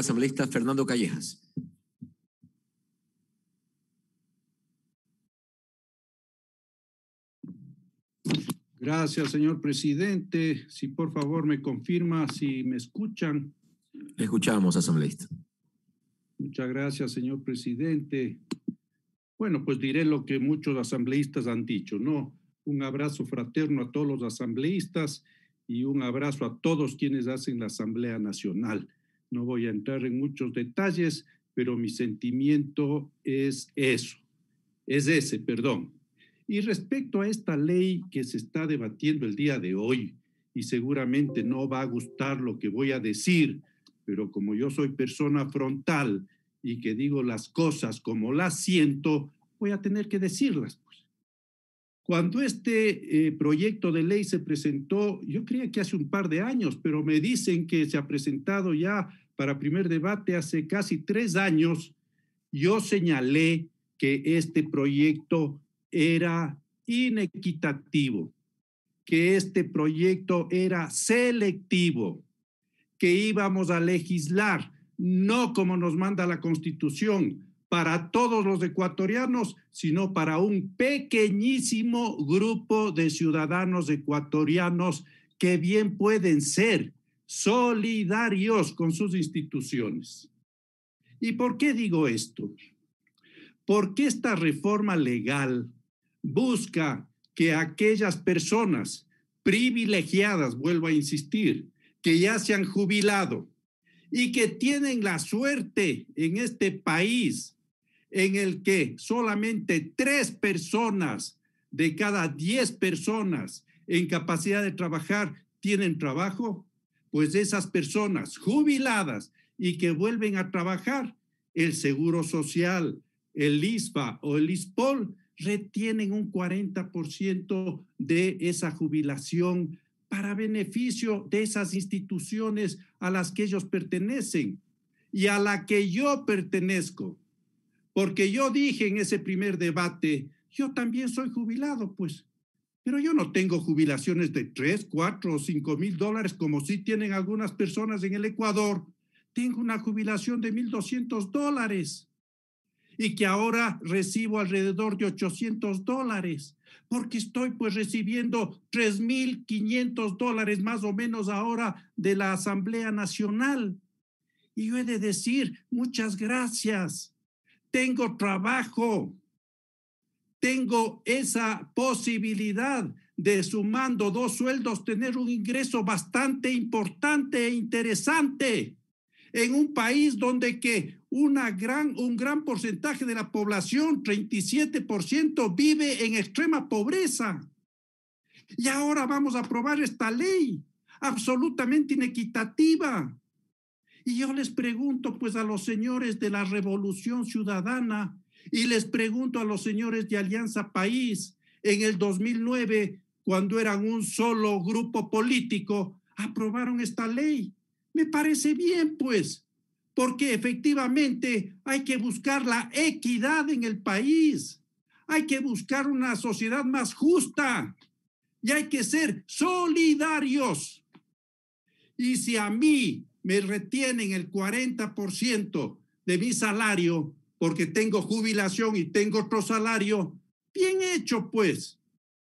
asambleísta Fernando Callejas. Gracias, señor presidente. Si por favor me confirma si me escuchan. Le escuchamos, asambleísta. Muchas gracias, señor presidente. Bueno, pues diré lo que muchos asambleístas han dicho, ¿no? Un abrazo fraterno a todos los asambleístas y un abrazo a todos quienes hacen la Asamblea Nacional. No voy a entrar en muchos detalles, pero mi sentimiento es eso, es ese, perdón. Y respecto a esta ley que se está debatiendo el día de hoy, y seguramente no va a gustar lo que voy a decir, pero como yo soy persona frontal y que digo las cosas como las siento, voy a tener que decirlas. Cuando este eh, proyecto de ley se presentó, yo creía que hace un par de años, pero me dicen que se ha presentado ya para primer debate hace casi tres años, yo señalé que este proyecto era inequitativo, que este proyecto era selectivo, que íbamos a legislar no como nos manda la Constitución, para todos los ecuatorianos, sino para un pequeñísimo grupo de ciudadanos ecuatorianos que bien pueden ser solidarios con sus instituciones. ¿Y por qué digo esto? Porque esta reforma legal busca que aquellas personas privilegiadas, vuelvo a insistir, que ya se han jubilado y que tienen la suerte en este país en el que solamente tres personas de cada diez personas en capacidad de trabajar tienen trabajo, pues esas personas jubiladas y que vuelven a trabajar, el Seguro Social, el ISPA o el ISPOL retienen un 40% de esa jubilación para beneficio de esas instituciones a las que ellos pertenecen y a la que yo pertenezco porque yo dije en ese primer debate, yo también soy jubilado, pues, pero yo no tengo jubilaciones de 3, 4 o 5 mil dólares como sí tienen algunas personas en el Ecuador. Tengo una jubilación de 1.200 dólares y que ahora recibo alrededor de 800 dólares, porque estoy pues recibiendo 3.500 dólares más o menos ahora de la Asamblea Nacional. Y yo he de decir, muchas gracias tengo trabajo, tengo esa posibilidad de sumando dos sueldos tener un ingreso bastante importante e interesante en un país donde que una gran, un gran porcentaje de la población, 37%, vive en extrema pobreza. Y ahora vamos a aprobar esta ley absolutamente inequitativa y yo les pregunto pues a los señores de la Revolución Ciudadana y les pregunto a los señores de Alianza País en el 2009, cuando eran un solo grupo político, aprobaron esta ley. Me parece bien pues, porque efectivamente hay que buscar la equidad en el país, hay que buscar una sociedad más justa y hay que ser solidarios. Y si a mí me retienen el 40% de mi salario porque tengo jubilación y tengo otro salario, bien hecho pues.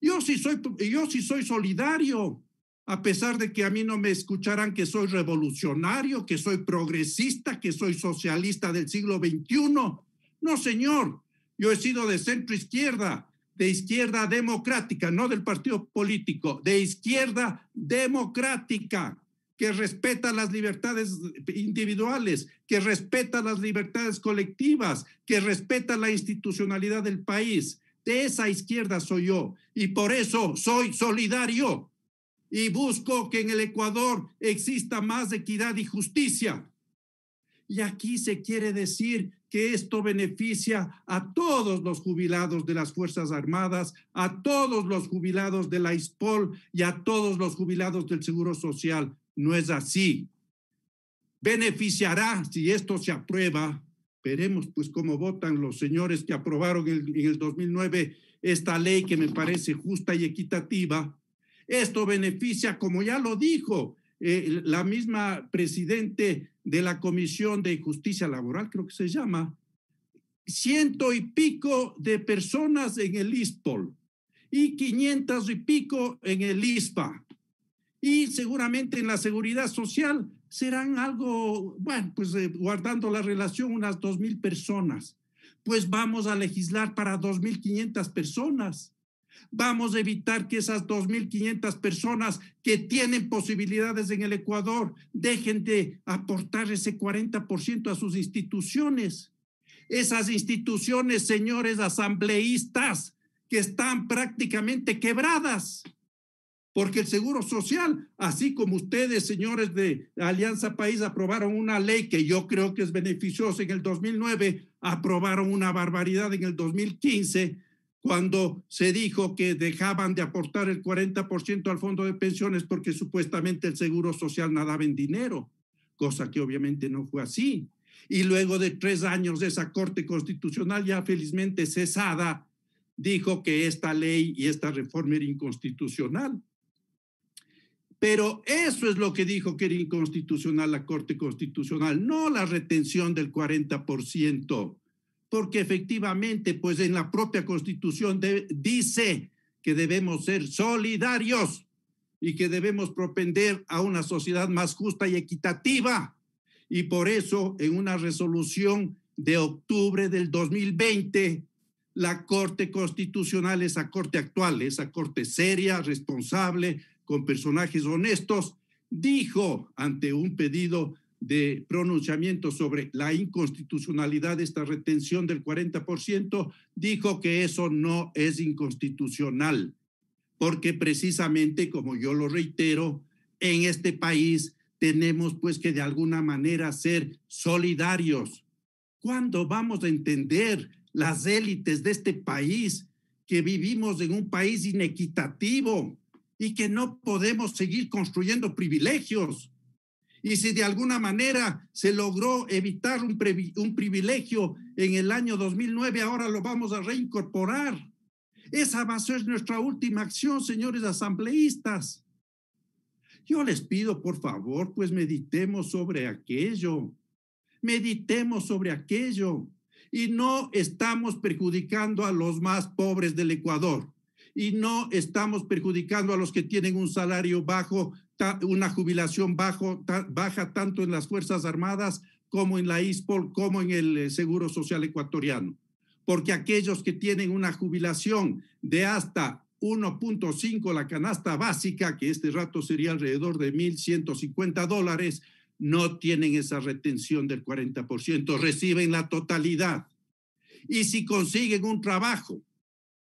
Yo sí soy, yo sí soy solidario, a pesar de que a mí no me escucharán que soy revolucionario, que soy progresista, que soy socialista del siglo XXI. No, señor, yo he sido de centro izquierda, de izquierda democrática, no del partido político, de izquierda democrática que respeta las libertades individuales, que respeta las libertades colectivas, que respeta la institucionalidad del país. De esa izquierda soy yo y por eso soy solidario y busco que en el Ecuador exista más equidad y justicia. Y aquí se quiere decir que esto beneficia a todos los jubilados de las Fuerzas Armadas, a todos los jubilados de la ISPOL y a todos los jubilados del Seguro Social no es así. Beneficiará si esto se aprueba. Veremos pues cómo votan los señores que aprobaron en el 2009 esta ley que me parece justa y equitativa. Esto beneficia, como ya lo dijo eh, la misma presidente de la Comisión de Justicia Laboral, creo que se llama, ciento y pico de personas en el ISPOL y quinientas y pico en el ISPA y seguramente en la seguridad social serán algo, bueno, pues eh, guardando la relación unas 2.000 personas. Pues vamos a legislar para 2.500 personas. Vamos a evitar que esas 2.500 personas que tienen posibilidades en el Ecuador dejen de aportar ese 40% a sus instituciones. Esas instituciones, señores asambleístas, que están prácticamente quebradas porque el Seguro Social, así como ustedes, señores de Alianza País, aprobaron una ley que yo creo que es beneficiosa en el 2009, aprobaron una barbaridad en el 2015 cuando se dijo que dejaban de aportar el 40% al fondo de pensiones porque supuestamente el Seguro Social nadaba en dinero, cosa que obviamente no fue así. Y luego de tres años de esa Corte Constitucional ya felizmente cesada, dijo que esta ley y esta reforma era inconstitucional. Pero eso es lo que dijo que era inconstitucional la Corte Constitucional, no la retención del 40%, porque efectivamente, pues en la propia Constitución dice que debemos ser solidarios y que debemos propender a una sociedad más justa y equitativa. Y por eso, en una resolución de octubre del 2020, la Corte Constitucional, esa Corte actual, esa Corte seria, responsable, con personajes honestos, dijo ante un pedido de pronunciamiento sobre la inconstitucionalidad de esta retención del 40%, dijo que eso no es inconstitucional, porque precisamente, como yo lo reitero, en este país tenemos pues que de alguna manera ser solidarios. ¿Cuándo vamos a entender las élites de este país que vivimos en un país inequitativo, y que no podemos seguir construyendo privilegios. Y si de alguna manera se logró evitar un, privilegio en el año 2009, ahora lo vamos a reincorporar. Esa va a ser nuestra última acción, señores asambleístas. Yo les pido, por favor, pues meditemos sobre aquello. Meditemos sobre aquello. Y no estamos perjudicando a los más pobres del Ecuador y no estamos perjudicando a los que tienen un salario bajo, una jubilación bajo, baja tanto en las Fuerzas Armadas como en la ISPOL, como en el eh, Seguro Social Ecuatoriano. Porque aquellos que tienen una jubilación de hasta 1.5 la canasta básica, que este rato sería alrededor de 1.150 dólares, no tienen esa retención del 40%, reciben la totalidad. Y si consiguen un trabajo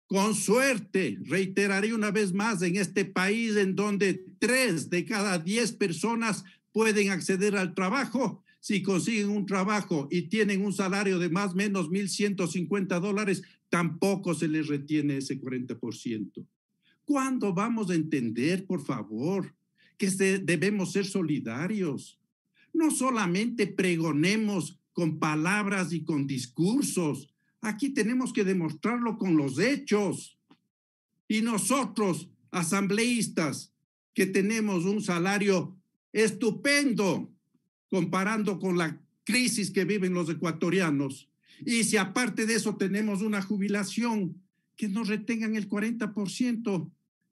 con suerte, reiteraré una vez más, en este país en donde tres de cada diez personas pueden acceder al trabajo, si consiguen un trabajo y tienen un salario de más o menos 1.150 dólares, tampoco se les retiene ese 40%. ¿Cuándo vamos a entender, por favor, que debemos ser solidarios? No solamente pregonemos con palabras y con discursos, Aquí tenemos que demostrarlo con los hechos. Y nosotros, asambleístas, que tenemos un salario estupendo comparando con la crisis que viven los ecuatorianos, y si aparte de eso tenemos una jubilación que nos retengan el 40%,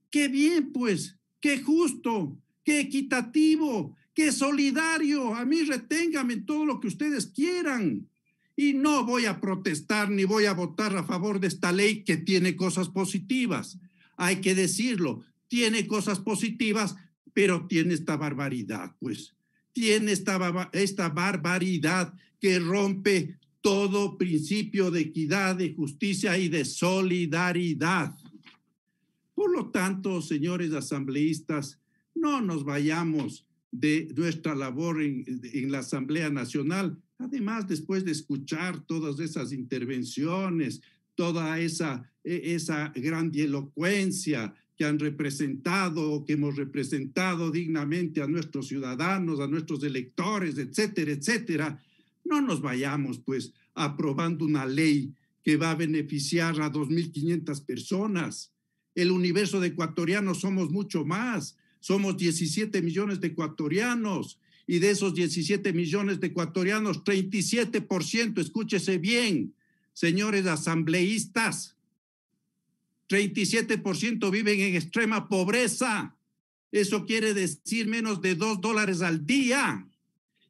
qué bien pues, qué justo, qué equitativo, qué solidario. A mí reténgame todo lo que ustedes quieran y no voy a protestar ni voy a votar a favor de esta ley que tiene cosas positivas. Hay que decirlo, tiene cosas positivas, pero tiene esta barbaridad, pues. Tiene esta, esta barbaridad que rompe todo principio de equidad, de justicia y de solidaridad. Por lo tanto, señores asambleístas, no nos vayamos de nuestra labor en la Asamblea Nacional Además, después de escuchar todas esas intervenciones, toda esa, e, esa elocuencia que han representado o que hemos representado dignamente a nuestros ciudadanos, a nuestros electores, etcétera, etcétera, no nos vayamos pues aprobando una ley que va a beneficiar a 2.500 personas. El universo de ecuatorianos somos mucho más, somos 17 millones de ecuatorianos y de esos 17 millones de ecuatorianos, 37%, escúchese bien, señores asambleístas, 37% viven en extrema pobreza. Eso quiere decir menos de dos dólares al día.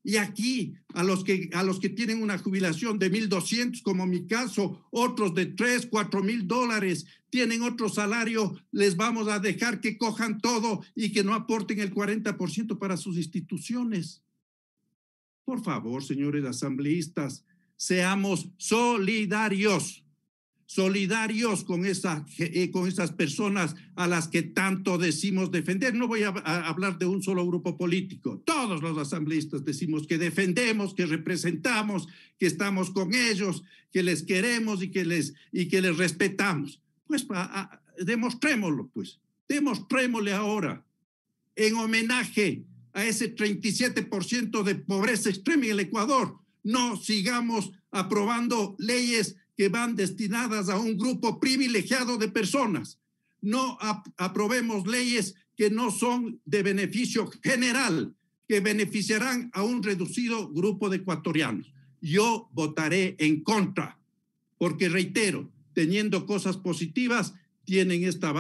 Y aquí, a los que, a los que tienen una jubilación de 1.200, como mi caso, otros de 3, 4 mil dólares, tienen otro salario, les vamos a dejar que cojan todo y que no aporten el 40% para sus instituciones. Por favor, señores asambleístas, seamos solidarios solidarios con, esa, eh, con esas personas a las que tanto decimos defender. No voy a, hablar de un solo grupo político. Todos los asambleístas decimos que defendemos, que representamos, que estamos con ellos, que les queremos y que les, y que les respetamos. Pues demostrémoslo, pues. Demostrémosle ahora, en homenaje a ese 37% de pobreza extrema en el Ecuador. No sigamos aprobando leyes que van destinadas a un grupo privilegiado de personas. No aprobemos leyes que no son de beneficio general, que beneficiarán a un reducido grupo de ecuatorianos. Yo votaré en contra, porque reitero, teniendo cosas positivas, tienen esta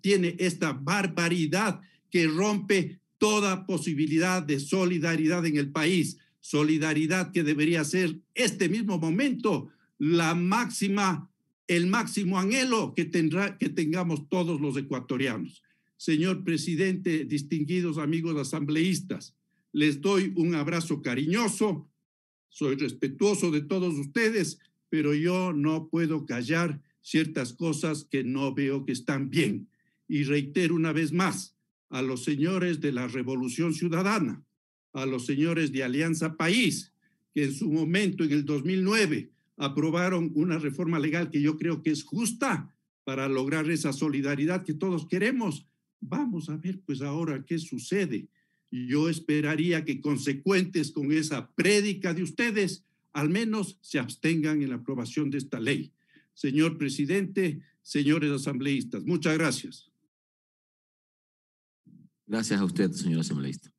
tiene esta barbaridad que rompe toda posibilidad de solidaridad en el país, solidaridad que debería ser este mismo momento la máxima, el máximo anhelo que, tendrá, que tengamos todos los ecuatorianos. Señor presidente, distinguidos amigos asambleístas, les doy un abrazo cariñoso, soy respetuoso de todos ustedes, pero yo no puedo callar ciertas cosas que no veo que están bien. Y reitero una vez más a los señores de la Revolución Ciudadana, a los señores de Alianza País, que en su momento, en el 2009, aprobaron una reforma legal que yo creo que es justa para lograr esa solidaridad que todos queremos. Vamos a ver pues ahora qué sucede. Yo esperaría que consecuentes con esa prédica de ustedes, al menos se abstengan en la aprobación de esta ley. Señor presidente, señores asambleístas, muchas gracias. Gracias a usted, señor asambleísta.